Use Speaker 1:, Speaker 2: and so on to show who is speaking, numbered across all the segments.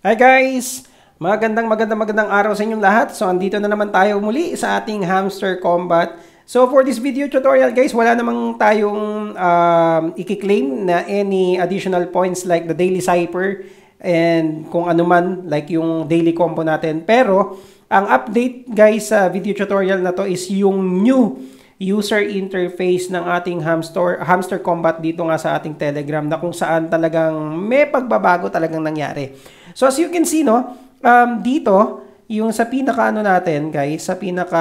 Speaker 1: Hi guys! Magandang magandang magandang araw sa inyong lahat. So andito na naman tayo muli sa ating hamster combat. So for this video tutorial guys, wala namang tayong um, ikiklaim na any additional points like the daily cipher and kung ano man like yung daily combo natin. Pero ang update guys sa video tutorial na to is yung new user interface ng ating hamster, hamster combat dito nga sa ating Telegram na kung saan talagang may pagbabago talagang nangyari. So as you can see, no, um, dito, yung sa pinaka ano natin, guys, sa pinaka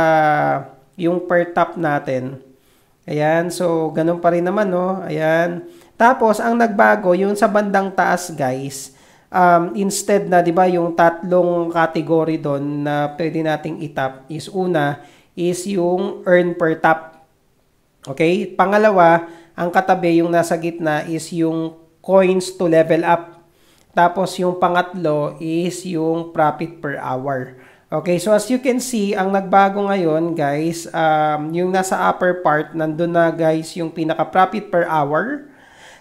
Speaker 1: yung per tap natin, Ayan, so ganun pa rin naman, no? Ayan. Tapos, ang nagbago, yung sa bandang taas, guys, um, instead na, di ba, yung tatlong category doon na pwede nating itap is una, is yung earn per tap. Okay? Pangalawa, ang katabi yung nasa gitna is yung coins to level up. Tapos yung pangatlo is yung profit per hour. Okay, so as you can see, ang nagbago ngayon guys, um, yung nasa upper part, nandun na guys yung pinaka-profit per hour.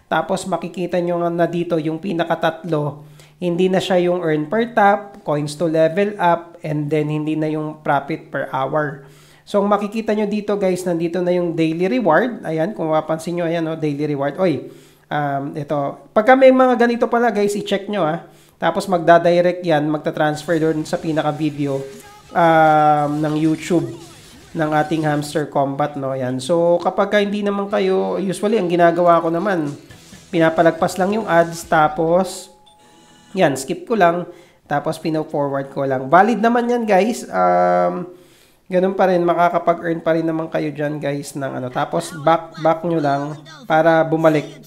Speaker 1: Tapos makikita nyo na dito yung pinaka-tatlo. Hindi na siya yung earn per tap, coins to level up, and then hindi na yung profit per hour. So, makikita nyo dito guys, nandito na yung daily reward. Ayan, kung mapapansin nyo, ayan, no, daily reward. Oy, um, ito. Pagka may mga ganito pala guys, i-check nyo ah. Tapos magdadirect yan, magta-transfer doon sa pinaka-video um, ng YouTube ng ating hamster combat. No? Ayan. So, kapag ka hindi naman kayo, usually ang ginagawa ko naman, pinapalagpas lang yung ads, tapos, yan, skip ko lang, tapos pino-forward ko lang. Valid naman yan guys. Um, ganun pa rin, makakapag-earn pa rin naman kayo diyan guys ng ano. Tapos back, back nyo lang para bumalik.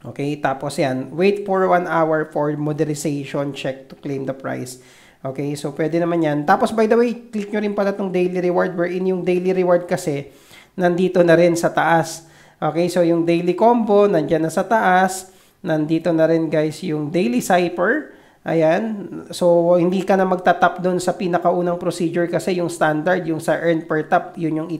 Speaker 1: Okay, tapos yan. Wait for 1 hour for modernization check to claim the price. Okay, so pwede naman yan. Tapos by the way, click nyo rin pala tong daily reward wherein yung daily reward kasi nandito na rin sa taas. Okay, so yung daily combo nandyan na sa taas. Nandito na rin guys yung daily cipher. Ayan. So, hindi ka na magtatap doon sa pinakaunang procedure kasi yung standard, yung sa earn per tap, yun yung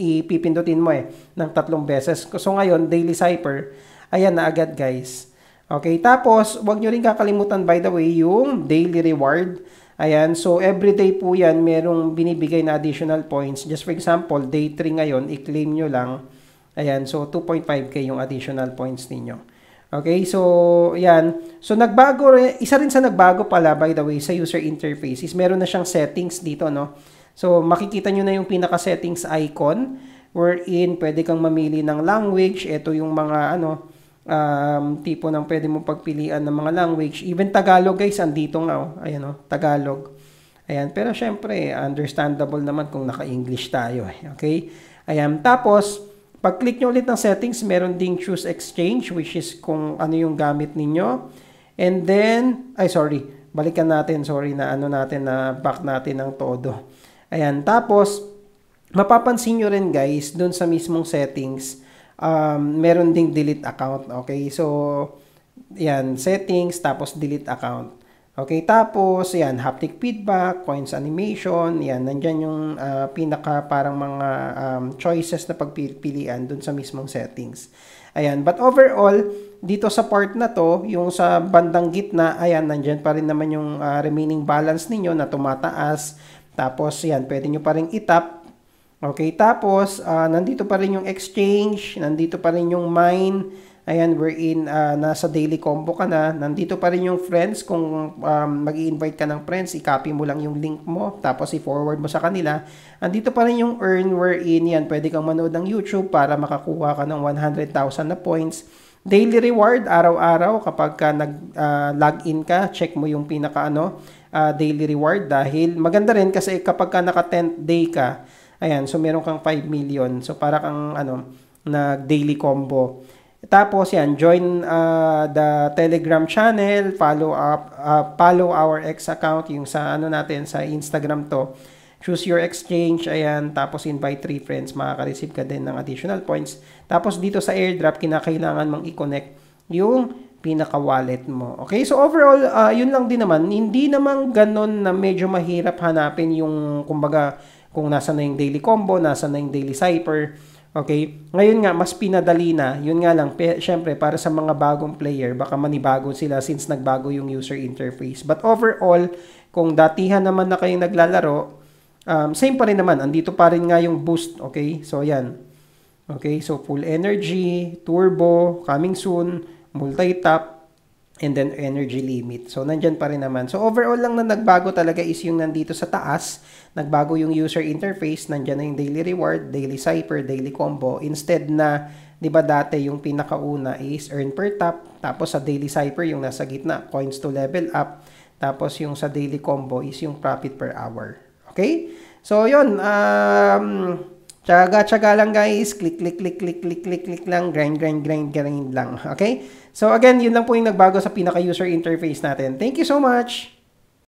Speaker 1: ipipindutin mo eh ng tatlong beses. So, ngayon, daily cipher, ayan na agad guys. Okay, tapos, wag nyo rin kakalimutan by the way yung daily reward. Ayan, so everyday po yan, merong binibigay na additional points. Just for example, day 3 ngayon, i-claim nyo lang. Ayan, so 2.5k yung additional points ninyo. Okay, so yan. So nagbago, isa rin sa nagbago pala by the way sa user interface is meron na siyang settings dito, no? So makikita nyo na yung pinaka-settings icon wherein pwede kang mamili ng language. Ito yung mga ano, um, tipo ng pwede mong pagpilian ng mga language. Even Tagalog guys, andito nga oh. Ayan oh, Tagalog. Ayan, pero syempre understandable naman kung naka-English tayo eh. Okay? Ayan, tapos pag-click nyo ulit ng settings, meron ding choose exchange which is kung ano yung gamit ninyo. And then, ay sorry, balikan natin, sorry na ano natin na back natin ng todo. Ayan, tapos mapapansin nyo rin guys, doon sa mismong settings, um, meron ding delete account. Okay, so yan, settings, tapos delete account. Okay, tapos yan, haptic feedback, coins animation, yan, nandyan yung uh, pinaka parang mga um, choices na pagpilian dun sa mismong settings. Ayan, but overall, dito sa part na to, yung sa bandang gitna, ayan, nandyan pa rin naman yung uh, remaining balance ninyo na tumataas. Tapos yan, pwede nyo pa rin itap. Okay, tapos uh, nandito pa rin yung exchange, nandito pa rin yung mine, Ayan, wherein uh, ah, nasa daily combo ka na. Nandito pa rin yung friends. Kung um, mag invite ka ng friends, i-copy mo lang yung link mo. Tapos i-forward mo sa kanila. Nandito pa rin yung earn in. yan. Pwede kang manood ng YouTube para makakuha ka ng 100,000 na points. Daily reward, araw-araw kapag ka nag ah, log uh, ka, check mo yung pinaka ano, uh, daily reward dahil maganda rin kasi kapag ka naka 10th day ka, ayan, so meron kang 5 million. So para kang ano, nag daily combo. Tapos yan, join uh, the Telegram channel, follow up uh, follow our X account yung sa ano natin sa Instagram to. Choose your exchange, ayan, tapos invite three friends, makaka-receive ka din ng additional points. Tapos dito sa airdrop, kinakailangan mong i-connect yung pinaka-wallet mo. Okay, so overall, uh, yun lang din naman. Hindi naman ganun na medyo mahirap hanapin yung, kumbaga, kung nasa na yung daily combo, nasa na yung daily cipher. Okay? Ngayon nga, mas pinadali na. Yun nga lang, syempre, para sa mga bagong player, baka manibago sila since nagbago yung user interface. But overall, kung datihan naman na kayong naglalaro, um, same pa rin naman. Andito pa rin nga yung boost. Okay? So, yan. Okay? So, full energy, turbo, coming soon, multi-tap, and then energy limit. So, nandyan pa rin naman. So, overall lang na nagbago talaga is yung nandito sa taas, nagbago yung user interface, nandyan na yung daily reward, daily cipher, daily combo. Instead na, di ba dati yung pinakauna is earn per tap, tapos sa daily cipher yung nasa gitna, coins to level up, tapos yung sa daily combo is yung profit per hour. Okay? So, yun. Um, Tsaga-tsaga lang guys. Click, click, click, click, click, click, click lang. Grind, grind, grind, grind lang. Okay? So again, yun lang po yung nagbago sa pinaka-user interface natin. Thank you so much!